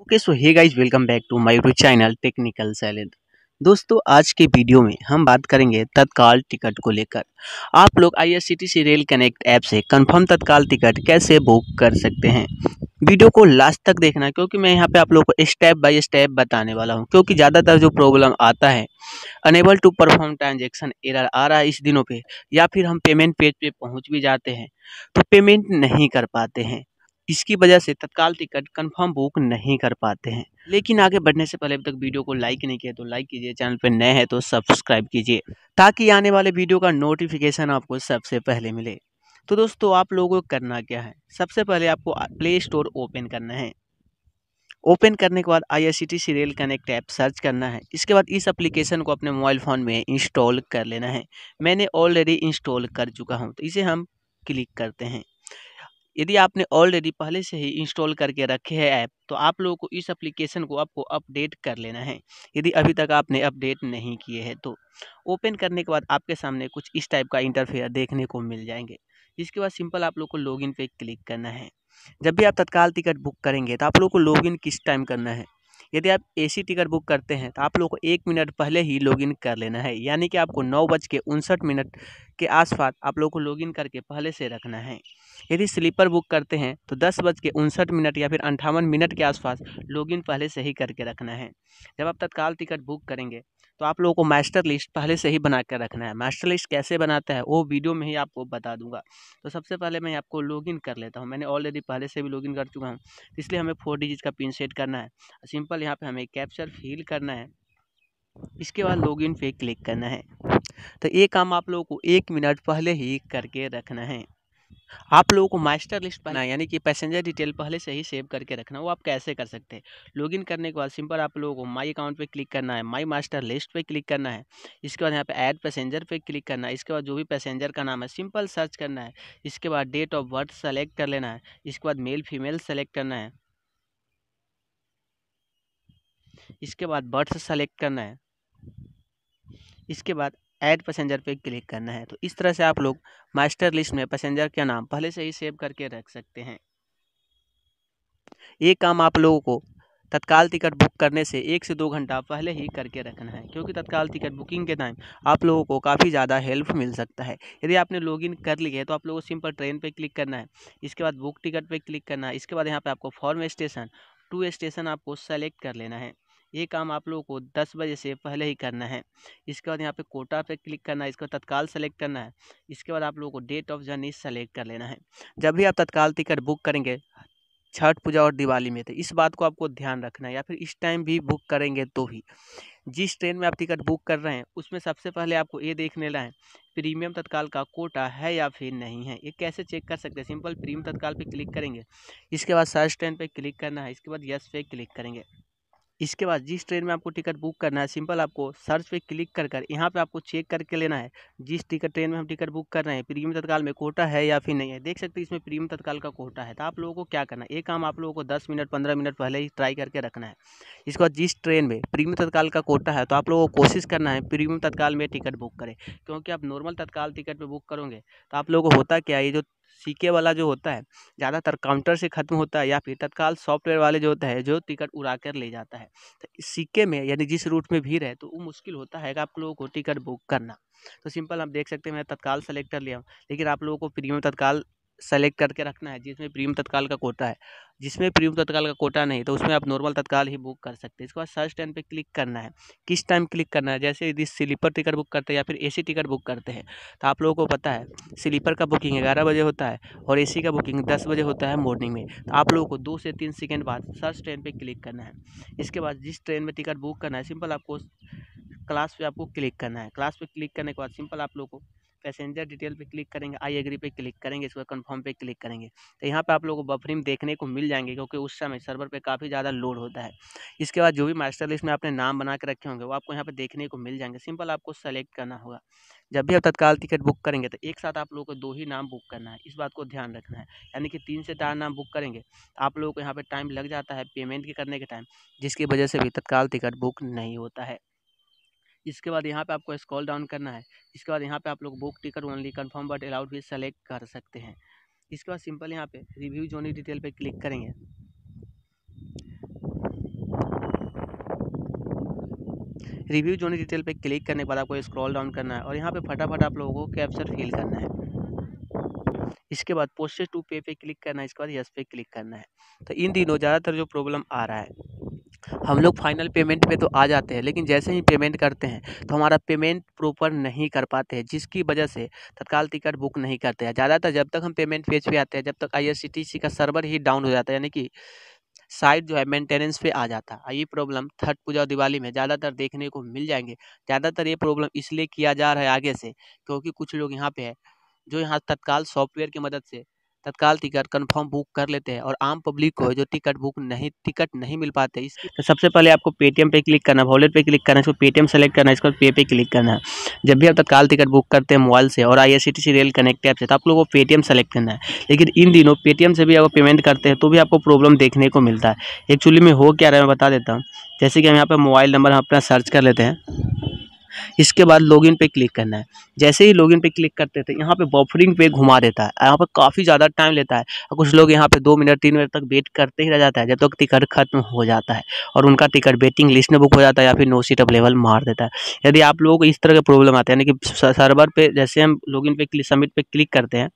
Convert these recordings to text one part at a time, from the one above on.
Okay so hey guys welcome back to my YouTube channel technical सैलेंड दोस्तों आज के वीडियो में हम बात करेंगे तत्काल टिकट को लेकर आप लोग आईआरसीटीसी रेल कनेक्ट ऐप से कंफर्म तत्काल टिकट कैसे बुक कर सकते हैं वीडियो को लास्ट तक देखना क्योंकि मैं यहाँ पे आप लोग को स्टेप बाय स्टेप बताने वाला हूँ क्योंकि ज़्यादातर जो प्रॉब्लम आता है unable to perform transaction error आ रहा है इस दिनों पे या फिर हम पेमेंट पेज पे पहुँच भी जाते हैं तो पेमेंट नहीं कर पाते हैं इसकी वजह से तत्काल टिकट कंफर्म बुक नहीं कर पाते हैं लेकिन आगे बढ़ने से पहले अब तक वीडियो को लाइक नहीं किया तो लाइक कीजिए चैनल पर नए हैं तो सब्सक्राइब कीजिए ताकि आने वाले वीडियो का नोटिफिकेशन आपको सबसे पहले मिले तो दोस्तों आप लोगों को करना क्या है सबसे पहले आपको प्ले स्टोर ओपन करना है ओपन करने के बाद I rail C T connect app search करना है इसके बाद इस एप्लीकेशन को अपने मोबाइल फ़ोन में इंस्टॉल कर लेना है मैंने ऑलरेडी इंस्टॉल कर चुका हूँ तो इसे हम क्लिक करते हैं यदि आपने ऑलरेडी पहले से ही इंस्टॉल करके रखे हैं ऐप तो आप लोगों को इस एप्लीकेशन को आपको अपडेट कर लेना है यदि अभी तक आपने अपडेट नहीं किए हैं तो ओपन करने के बाद आपके सामने कुछ इस टाइप का इंटरफेयर देखने को मिल जाएंगे इसके बाद सिंपल आप लोग को लॉग इन क्लिक करना है जब भी आप तत्काल टिकट बुक करेंगे तो आप लोग को लॉगिन किस टाइम करना है यदि आप ए टिकट बुक करते हैं तो आप लोग को एक मिनट पहले ही लॉगिन कर लेना है यानी कि आपको नौ बज के उनसठ मिनट के आसपास आप लोग को लॉगिन करके पहले से रखना है यदि स्लीपर बुक करते हैं तो दस बज के उनसठ मिनट या फिर अंठावन मिनट के आसपास लॉगिन पहले से ही करके रखना है जब आप तत्काल टिकट बुक करेंगे तो आप लोगों को मास्टर लिस्ट पहले से ही बना कर रखना है मास्टर लिस्ट कैसे बनाता है वो वीडियो में ही आपको बता दूंगा तो सबसे पहले मैं आपको लॉगिन कर लेता हूँ मैंने ऑलरेडी पहले से भी लॉगिन कर चुका हूँ तो इसलिए हमें फोर डिजिट का पिन सेट करना है सिंपल यहाँ पर हमें कैप्चर फील करना है इसके बाद लॉगिन पे क्लिक करना है तो ये काम आप लोगों को एक मिनट पहले ही करके रखना है आप लोगों को मास्टर लिस्ट हाँ बनाना यानी कि पैसेंजर डिटेल पहले से ही सेव करके रखना वो आप कैसे कर सकते हैं लॉगिन करने के बाद सिंपल आप लोगों को माई अकाउंट पे क्लिक करना है माई मास्टर लिस्ट पे क्लिक करना है इसके बाद यहाँ पे ऐड पैसेंजर पे क्लिक करना है इसके बाद जो भी पैसेंजर का नाम है सिंपल सर्च करना है इसके बाद डेट ऑफ बर्थ सेलेक्ट कर लेना है इसके बाद मेल फीमेल सेलेक्ट करना है इसके बाद बर्थ सेलेक्ट करना है इसके बाद ऐड पैसेंजर पे क्लिक करना है तो इस तरह से आप लोग मास्टर लिस्ट में पैसेंजर का नाम पहले से ही सेव करके रख सकते हैं ये काम आप लोगों को तत्काल टिकट बुक करने से एक से दो घंटा पहले ही करके रखना है क्योंकि तत्काल टिकट बुकिंग के टाइम आप लोगों को काफ़ी ज़्यादा हेल्प मिल सकता है यदि आपने लॉगिन कर लिया है तो आप लोगों को सिंपल ट्रेन पे क्लिक करना है इसके बाद बुक टिकट पे क्लिक करना है इसके बाद यहाँ पे आपको फॉर्म स्टेशन टू स्टेशन आपको सेलेक्ट कर लेना है ये काम आप लोगों को दस बजे से पहले ही करना है इसके बाद यहाँ पे कोटा पे क्लिक करना है इसके बाद तत्काल सेलेक्ट करना है इसके बाद आप लोगों को डेट ऑफ जर्नी सेलेक्ट कर लेना है जब भी आप तत्काल टिकट बुक करेंगे छठ पूजा और दिवाली में तो इस बात को आपको ध्यान रखना है या फिर इस टाइम भी बुक करेंगे तो ही जिस ट्रेन में आप टिकट बुक कर रहे हैं उसमें सबसे पहले आपको ये देख लेना है प्रीमियम तत्काल का कोटा है या फिर नहीं है ये कैसे चेक कर सकते हैं सिंपल प्रीमियम तत्काल पे क्लिक करेंगे इसके बाद सर्च ट्रेन पे क्लिक करना है इसके बाद यस पे क्लिक करेंगे इसके बाद जिस ट्रेन में आपको टिकट बुक करना है सिंपल आपको सर्च पे क्लिक कर कर यहाँ पर आपको चेक करके लेना है जिस टिकट ट्रेन में हम टिकट बुक कर रहे हैं प्रीमियम तत्काल में कोटा है या फिर नहीं है देख सकते हैं इसमें प्रीमियम तत्काल का कोटा है तो आप लोगों को क्या करना है एक काम आप लोगों को दस मिनट पंद्रह मिनट पहले ही ट्राई करके रखना है इसके बाद जिस ट्रेन में प्रीमियम तत्काल का कोटा है तो आप लोगों को कोशिश करना है प्रीमियम तत्काल में टिकट बुक करें क्योंकि आप नॉर्मल तत्काल टिकट में बुक करोगे तो आप लोगों को होता क्या है ये जो सीके वाला जो होता है ज़्यादातर काउंटर से ख़त्म होता है या फिर तत्काल सॉफ्टवेयर वाले जो होता है जो टिकट उड़ा कर ले जाता है तो सीके में यानी जिस रूट में भीड़ है तो वो मुश्किल होता है आप लोगों को टिकट बुक करना तो सिंपल हम देख सकते हैं मैं तत्काल सेलेक्ट कर लिया हूँ लेकिन आप लोगों को प्रीमियम तत्काल सेलेक्ट करके रखना है जिसमें प्रीम तत्काल का कोटा है जिसमें प्रीम तत्काल का कोटा नहीं तो उसमें आप नॉर्मल तत्काल ही बुक कर सकते हैं इसके बाद सर्च टाइम पे क्लिक करना है किस टाइम क्लिक करना है जैसे यदि स्लीपर टिकट बुक करते हैं या फिर एसी टिकट बुक करते हैं तो आप लोगों को पता है स्लीपर का बुकिंग ग्यारह बजे होता है और ए का बुकिंग दस बजे होता है मॉर्निंग में तो आप लोगों को दो से तीन सेकेंड बाद सर्च ट्रेन पर क्लिक करना है इसके बाद जिस ट्रेन में टिकट बुक करना है सिंपल आपको क्लास पर आपको क्लिक करना है क्लास पर क्लिक करने के बाद सिंपल आप लोग को पैसेंजर डिटेल पे क्लिक करेंगे आई एग्री पे क्लिक करेंगे इसके बाद कन्फर्म पे क्लिक करेंगे तो यहाँ पे आप लोगों को बफरिंग देखने को मिल जाएंगे क्योंकि उस समय सर्वर पे काफ़ी ज़्यादा लोड होता है इसके बाद जो भी मास्टर लिस्ट में आपने नाम बना के रखे होंगे वो आपको यहाँ पर देखने को मिल जाएंगे सिंपल आपको सेलेक्ट करना होगा जब भी आप तत्काल टिकट बुक करेंगे तो एक साथ आप लोगों को दो ही नाम बुक करना है इस बात को ध्यान रखना है यानी कि तीन से चार नाम बुक करेंगे तो आप लोगों को यहाँ पर टाइम लग जाता है पेमेंट के करने के टाइम जिसकी वजह से भी तत्काल टिकट बुक नहीं होता है इसके बाद यहाँ पे आपको स्क्रॉल डाउन करना है इसके बाद यहाँ पे आप लोग book ticket only confirm but allowed भी सेलेक्ट कर सकते हैं इसके बाद सिंपल यहाँ पे रिव्यू जोनी डिटेल पे क्लिक करेंगे रिव्यू जोनी डिटेल पे क्लिक करने के बाद आपको स्क्रॉल डाउन करना है और यहाँ पे फटाफट आप लोगों को कैप्चर फिल करना है इसके बाद पोस्टेज टू पे पे क्लिक करना है इसके बाद यस पे क्लिक करना है तो इन दिनों ज़्यादातर जो प्रॉब्लम आ रहा है हम लोग फाइनल पेमेंट पे तो आ जाते हैं लेकिन जैसे ही पेमेंट करते हैं तो हमारा पेमेंट प्रॉपर नहीं कर पाते हैं जिसकी वजह से तत्काल टिकट बुक नहीं करते हैं ज़्यादातर जब तक हम पेमेंट पेज पे आते हैं जब तक आईआरसीटीसी का सर्वर ही डाउन हो जाता है यानी कि साइट जो है मेंटेनेंस पे आ जाता है ये प्रॉब्लम छठ पूजा और दिवाली में ज़्यादातर देखने को मिल जाएंगे ज़्यादातर ये प्रॉब्लम इसलिए किया जा रहा है आगे से क्योंकि कुछ लोग यहाँ पे है जो यहाँ तत्काल सॉफ्टवेयर की मदद से तत्काल टिकट कंफर्म बुक कर लेते हैं और आम पब्लिक को हाँ। जो टिकट बुक नहीं टिकट नहीं मिल पाते इस तो सबसे पहले आपको पेटीएम पे क्लिक करना वॉलेट पे क्लिक करना इसको पेटीएम सेलेक्ट करना इसको पे पे क्लिक करना है जब भी आप तत्काल टिकट बुक करते हैं मोबाइल से और आई रेल कनेक्ट ऐप से तो आप लोगों को पेटीएम सेलेक्ट करना है लेकिन इन दिनों पेटीएम से भी आप पेमेंट करते हैं तो भी आपको प्रॉब्लम देखने को मिलता है एक्चुअली में हो क्या रहा है मैं बता देता हूँ जैसे कि हम यहाँ पर मोबाइल नंबर हम अपना सर्च कर लेते हैं इसके बाद लॉगिन पे क्लिक करना है जैसे ही लॉगिन पे क्लिक करते थे यहाँ पे बफरिंग पे घुमा देता है यहाँ पे काफ़ी ज़्यादा टाइम लेता है और कुछ लोग यहाँ पे दो मिनट तीन मिनट तक वेट करते ही रह जाता है जब तक तो टिकट खत्म हो जाता है और उनका टिकट वेटिंग लिस्ट में बुक हो जाता है या फिर नो सीट अवेलेबल मार देता है यदि आप लोगों को इस तरह के प्रॉब्लम आते हैं यानी कि सर्वर पर जैसे हम इन पे सबमिट पर क्लिक करते हैं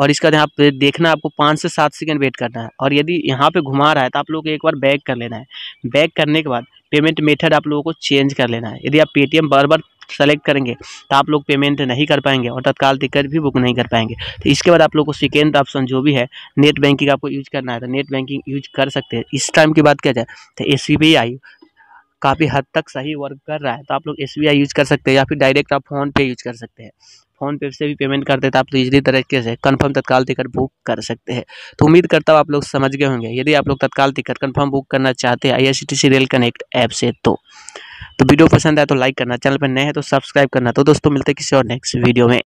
और इसका यहाँ पे देखना आपको पाँच से सात सेकेंड वेट करना है और यदि यहाँ पे घुमा रहा है तो आप लोग एक बार बैक कर लेना है बैक करने के बाद पेमेंट मेथड आप लोगों को चेंज कर लेना है यदि आप पेटीएम बार बार सेलेक्ट करेंगे तो आप लोग पेमेंट नहीं कर पाएंगे और तत्काल टिकट भी बुक नहीं कर पाएंगे तो इसके बाद आप लोग को सेकेंड ऑप्शन जो भी है नेट बैंकिंग आपको यूज करना है तो नेट बैंकिंग यूज कर सकते हैं इस टाइम की बात किया जाए तो एस काफ़ी हद तक सही वर्क कर रहा है तो आप लोग एस यूज कर सकते हैं या फिर डायरेक्ट आप फ़ोन पे यूज कर सकते हैं फ़ोनपे से भी पेमेंट करते तो आप तो इजली तरीके से कंफर्म तत्काल टिकट बुक कर सकते हैं तो उम्मीद करता हूँ आप लोग समझ गए होंगे यदि आप लोग तत्काल टिकट कंफर्म बुक करना चाहते हैं आई रेल कनेक्ट ऐप से तो तो वीडियो पसंद आए तो लाइक करना चैनल पर नए हैं तो सब्सक्राइब करना तो दोस्तों मिलते हैं किसी और नेक्स्ट वीडियो में